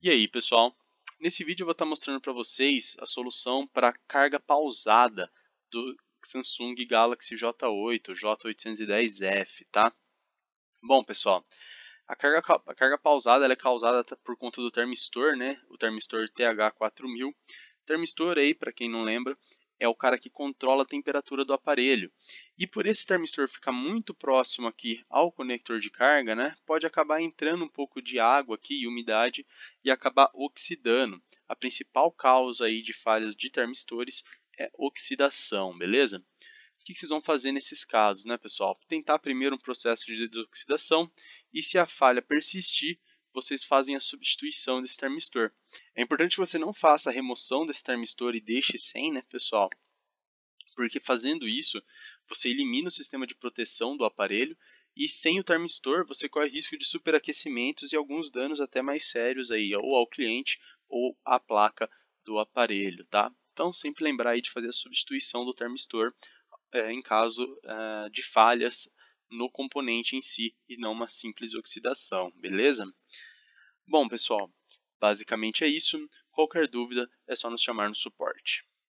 E aí, pessoal? Nesse vídeo eu vou estar mostrando para vocês a solução para carga pausada do Samsung Galaxy J8, J810F, tá? Bom, pessoal, a carga, a carga pausada ela é causada por conta do termistor, né? O termistor TH4000. Termistor aí, para quem não lembra, é o cara que controla a temperatura do aparelho. E por esse termistor ficar muito próximo aqui ao conector de carga, né, pode acabar entrando um pouco de água aqui e umidade e acabar oxidando. A principal causa aí de falhas de termistores é oxidação, beleza? O que vocês vão fazer nesses casos, né, pessoal? Tentar primeiro um processo de desoxidação e se a falha persistir, vocês fazem a substituição desse termistor. É importante que você não faça a remoção desse termistor e deixe sem, né, pessoal? Porque fazendo isso, você elimina o sistema de proteção do aparelho e sem o termistor você corre risco de superaquecimentos e alguns danos até mais sérios aí, ou ao cliente ou à placa do aparelho, tá? Então sempre lembrar aí de fazer a substituição do termistor é, em caso é, de falhas no componente em si e não uma simples oxidação, beleza? Bom, pessoal, basicamente é isso. Qualquer dúvida é só nos chamar no suporte.